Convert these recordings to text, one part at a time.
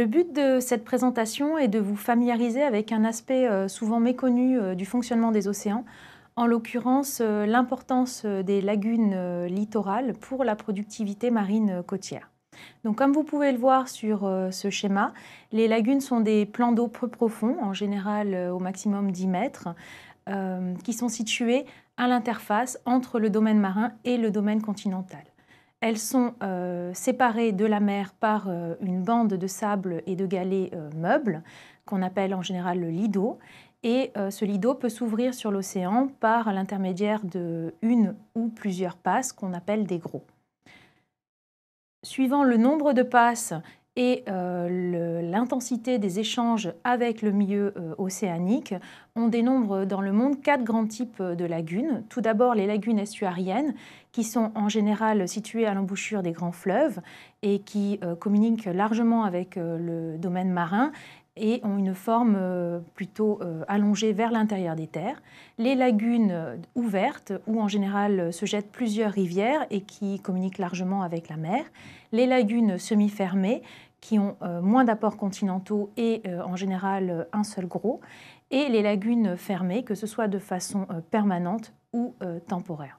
Le but de cette présentation est de vous familiariser avec un aspect euh, souvent méconnu euh, du fonctionnement des océans, en l'occurrence euh, l'importance des lagunes littorales pour la productivité marine côtière. Donc, comme vous pouvez le voir sur ce schéma, les lagunes sont des plans d'eau peu profonds, en général au maximum 10 mètres, qui sont situés à l'interface entre le domaine marin et le domaine continental. Elles sont euh, séparées de la mer par euh, une bande de sable et de galets euh, meubles, qu'on appelle en général le lido. Et ce lido peut s'ouvrir sur l'océan par l'intermédiaire de une ou plusieurs passes qu'on appelle des gros. Suivant le nombre de passes et euh, l'intensité des échanges avec le milieu euh, océanique, on dénombre dans le monde quatre grands types euh, de lagunes. Tout d'abord les lagunes estuariennes, qui sont en général situées à l'embouchure des grands fleuves et qui communiquent largement avec le domaine marin et ont une forme plutôt allongée vers l'intérieur des terres. Les lagunes ouvertes, où en général se jettent plusieurs rivières et qui communiquent largement avec la mer. Les lagunes semi-fermées, qui ont euh, moins d'apports continentaux et euh, en général euh, un seul gros, et les lagunes fermées, que ce soit de façon permanente ou temporaire.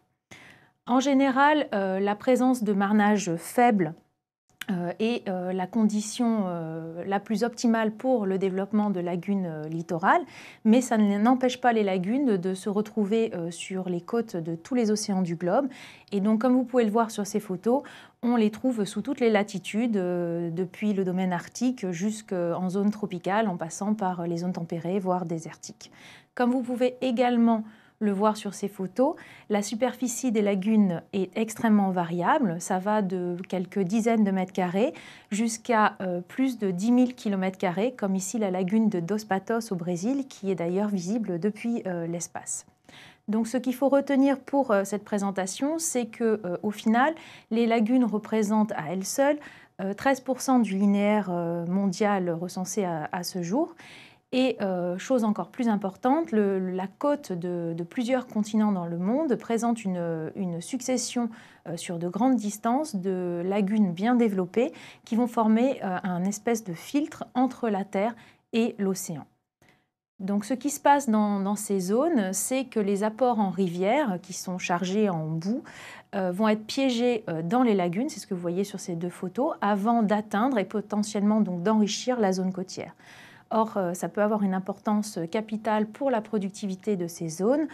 En général, la présence de marnages faibles est euh, euh, la condition euh, la plus optimale pour le développement de lagunes littorales, mais ça n'empêche pas les lagunes de se retrouver sur les côtes de tous les océans du globe. Et donc, comme vous pouvez le voir sur ces photos, on les trouve sous toutes les latitudes, depuis le domaine arctique jusqu'en zone tropicale, en passant par les zones tempérées, voire désertiques. Comme vous pouvez également le voir sur ces photos. La superficie des lagunes est extrêmement variable. Ça va de quelques dizaines de mètres carrés jusqu'à euh, plus de 10 000 km carrés, comme ici la lagune de Dos Patos au Brésil, qui est d'ailleurs visible depuis euh, l'espace. Donc ce qu'il faut retenir pour euh, cette présentation, c'est que au final, les lagunes représentent à elles seules 13% du linéaire mondial recensé à ce jour et euh, chose encore plus importante, la côte de, plusieurs continents dans le monde présente une, succession euh, sur de grandes distances de lagunes bien développées qui vont former euh, un espèce de filtre entre la Terre et l'océan. Donc ce qui se passe dans, ces zones, c'est que les apports en rivière, qui sont chargés en boue, vont être piégés dans les lagunes, c'est ce que vous voyez sur ces deux photos, avant d'atteindre et potentiellement d'enrichir la zone côtière. Or, euh, ça peut avoir une importance capitale pour la productivité de ces zones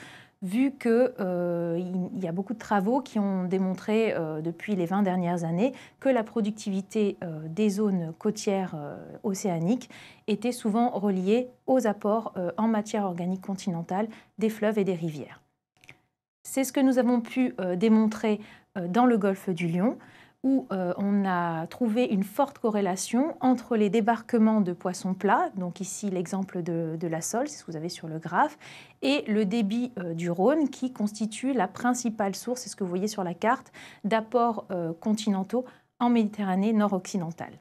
vu qu'il euh, y a beaucoup de travaux qui ont démontré euh, depuis les 20 dernières années que la productivité des zones côtières océaniques était souvent reliée aux apports en matière organique continentale des fleuves et des rivières. C'est ce que nous avons pu démontrer dans le golfe du Lion où euh, on a trouvé une forte corrélation entre les débarquements de poissons plats, donc ici l'exemple de, la sole, c'est ce que vous avez sur le graphe, et le débit euh, du Rhône, qui constitue la principale source, c'est ce que vous voyez sur la carte, d'apports euh, continentaux en Méditerranée nord-occidentale.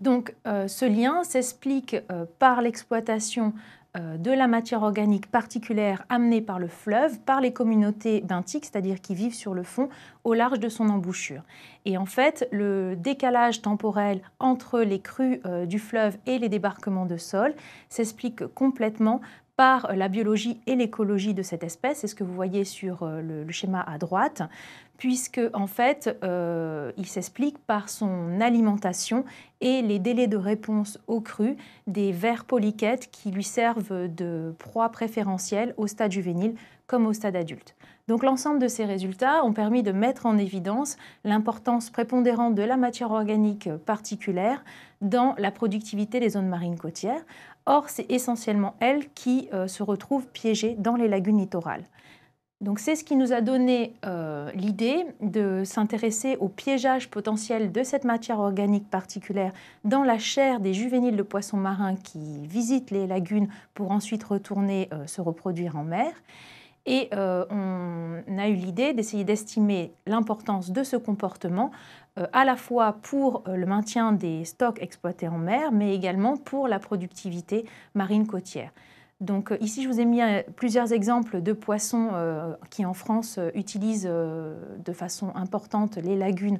Donc ce lien s'explique par l'exploitation euh, de la matière organique particulière amenée par le fleuve, par les communautés benthiques, c'est-à-dire qui vivent sur le fond, au large de son embouchure. Et en fait, le décalage temporel entre les crues euh, du fleuve et les débarquements de sol s'explique complètement par la biologie et l'écologie de cette espèce. C'est ce que vous voyez sur euh, le, schéma à droite puisque en fait, euh, il s'explique par son alimentation et les délais de réponse aux crues des vers polyquettes qui lui servent de proie préférentielle au stade juvénile comme au stade adulte. Donc l'ensemble de ces résultats ont permis de mettre en évidence l'importance prépondérante de la matière organique particulière dans la productivité des zones marines côtières. Or, c'est essentiellement elle qui euh, se retrouve piégée dans les lagunes littorales. Donc c'est ce qui nous a donné euh, l'idée de s'intéresser au piégeage potentiel de cette matière organique particulière dans la chair des juvéniles de poissons marins qui visitent les lagunes pour ensuite retourner euh, se reproduire en mer. Et euh, on a eu l'idée d'essayer d'estimer l'importance de ce comportement à la fois pour le maintien des stocks exploités en mer, mais également pour la productivité marine côtière. Donc euh, ici, je vous ai mis euh, plusieurs exemples de poissons euh, qui, en France, utilisent de façon importante les lagunes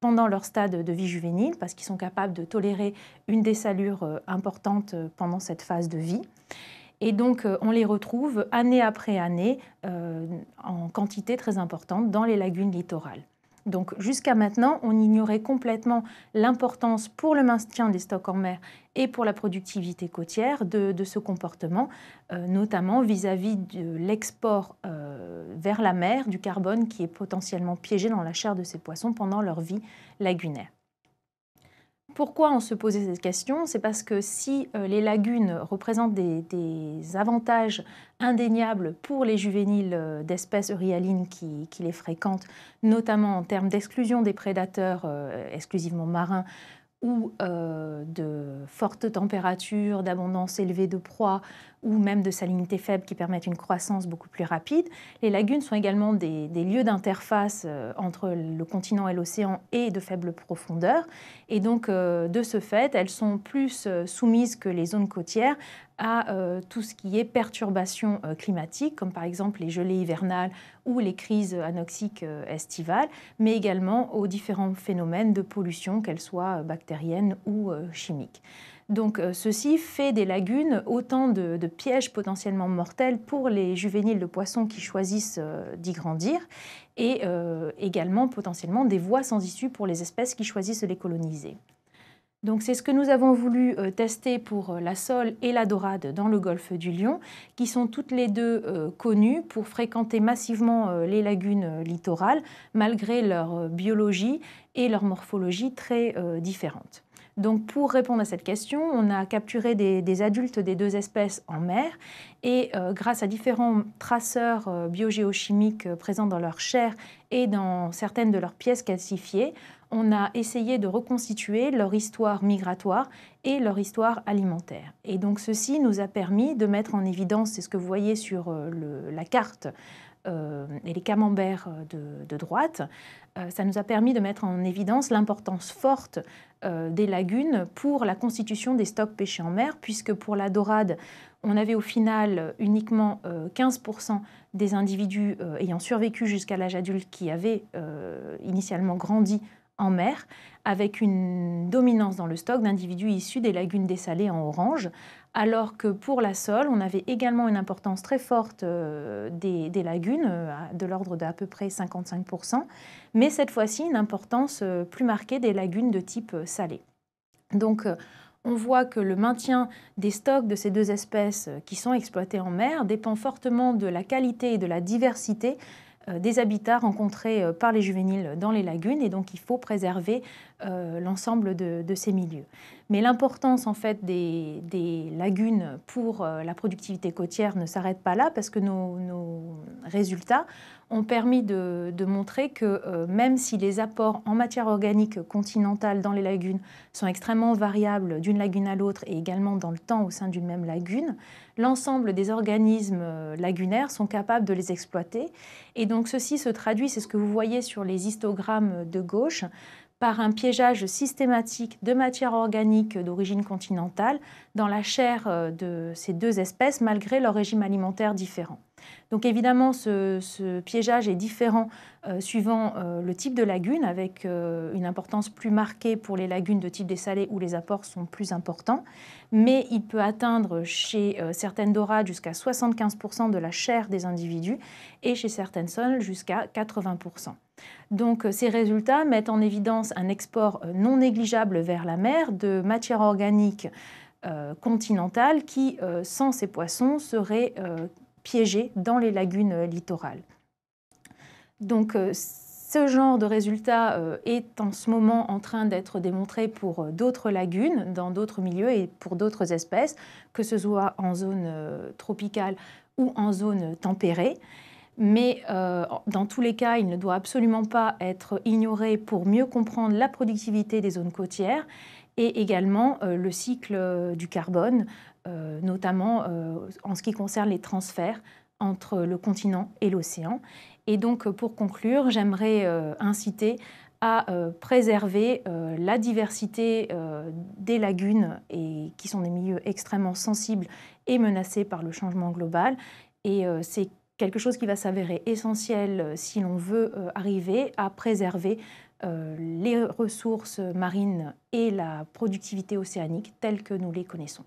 pendant leur stade de vie juvénile, parce qu'ils sont capables de tolérer une dessalure salures importante pendant cette phase de vie. Et donc, on les retrouve année après année en quantité très importante dans les lagunes littorales. Donc jusqu'à maintenant, on ignorait complètement l'importance pour le maintien des stocks en mer et pour la productivité côtière de, ce comportement, euh, notamment vis-à-vis de l'export euh, vers la mer du carbone qui est potentiellement piégé dans la chair de ces poissons pendant leur vie lagunaire. Pourquoi on se posait cette question C'est parce que si euh, les lagunes représentent des, avantages indéniables pour les juvéniles euh, d'espèces euryalines qui, les fréquentent, notamment en termes d'exclusion des prédateurs euh, exclusivement marins ou de fortes températures, d'abondance élevée de proies, ou même de salinité faible qui permettent une croissance beaucoup plus rapide. Les lagunes sont également des, lieux d'interface euh, entre le continent et l'océan et de faible profondeur. Et donc, euh, de ce fait, elles sont plus euh, soumises que les zones côtières à tout ce qui est perturbation climatique, comme par exemple les gelées hivernales ou les crises anoxiques estivales, mais également aux différents phénomènes de pollution, qu'elles soient bactériennes ou chimiques. Donc euh, ceci fait des lagunes autant de, pièges potentiellement mortels pour les juvéniles de poissons qui choisissent euh, d'y grandir et euh, également potentiellement des voies sans issue pour les espèces qui choisissent de les coloniser. Donc c'est ce que nous avons voulu tester pour la sole et la dorade dans le golfe du Lion, qui sont toutes les deux connues pour fréquenter massivement les lagunes littorales, malgré leur biologie et leur morphologie très différentes. Donc pour répondre à cette question, on a capturé des, adultes des deux espèces en mer et euh, grâce à différents traceurs euh, biogéochimiques euh, présents dans leur chair et dans certaines de leurs pièces calcifiées, on a essayé de reconstituer leur histoire migratoire et leur histoire alimentaire. Et donc ceci nous a permis de mettre en évidence, c'est ce que vous voyez sur la carte, et les camemberts de droite, euh, ça nous a permis de mettre en évidence l'importance forte euh, des lagunes pour la constitution des stocks pêchés en mer, puisque pour la dorade, on avait au final uniquement 15% euh, des individus ayant survécu jusqu'à l'âge adulte qui avaient initialement grandi en mer, avec une dominance dans le stock d'individus issus des lagunes dessalées en orange, alors que pour la sole, on avait également une importance très forte euh, des, des lagunes, euh, de l'ordre d'à peu près 55%, mais cette fois-ci une importance euh, plus marquée des lagunes de type salé. Donc on voit que le maintien des stocks de ces deux espèces qui sont exploitées en mer dépend fortement de la qualité et de la diversité euh, des habitats rencontrés euh, par les juvéniles dans les lagunes et donc il faut préserver euh, l'ensemble de, ces milieux. Mais l'importance en fait des, lagunes pour la productivité côtière ne s'arrête pas là parce que nos, nos résultats ont permis de, montrer que euh, même si les apports en matière organique continentale dans les lagunes sont extrêmement variables d'une lagune à l'autre et également dans le temps au sein d'une même lagune, l'ensemble des organismes euh, lagunaires sont capables de les exploiter. Et donc ceci se traduit, c'est ce que vous voyez sur les histogrammes de gauche, par un piégeage systématique de matière organique d'origine continentale dans la chair euh, de ces deux espèces malgré leur régime alimentaire différent. Donc évidemment, ce, piégeage est différent euh, suivant euh, le type de lagune, avec euh, une importance plus marquée pour les lagunes de type dessalé où les apports sont plus importants. Mais il peut atteindre chez certaines dorades jusqu'à 75% de la chair des individus et chez certaines sols jusqu'à 80%. Donc ces résultats mettent en évidence un export non négligeable vers la mer de matière organique continentale qui, sans ces poissons, serait piégés dans les lagunes euh, littorales. Donc euh, ce genre de résultat euh, est en ce moment en train d'être démontré pour d'autres lagunes, dans d'autres milieux et pour d'autres espèces, que ce soit en zone tropicale ou en zone tempérée. Mais dans tous les cas, il ne doit absolument pas être ignoré pour mieux comprendre la productivité des zones côtières et également le cycle du carbone, euh, notamment euh, en ce qui concerne les transferts entre le continent et l'océan. Et donc, euh, pour conclure, j'aimerais inciter à préserver la diversité des lagunes, et, qui sont des milieux extrêmement sensibles et menacés par le changement global. Et c'est quelque chose qui va s'avérer essentiel si l'on veut arriver à préserver les ressources marines et la productivité océanique telles que nous les connaissons.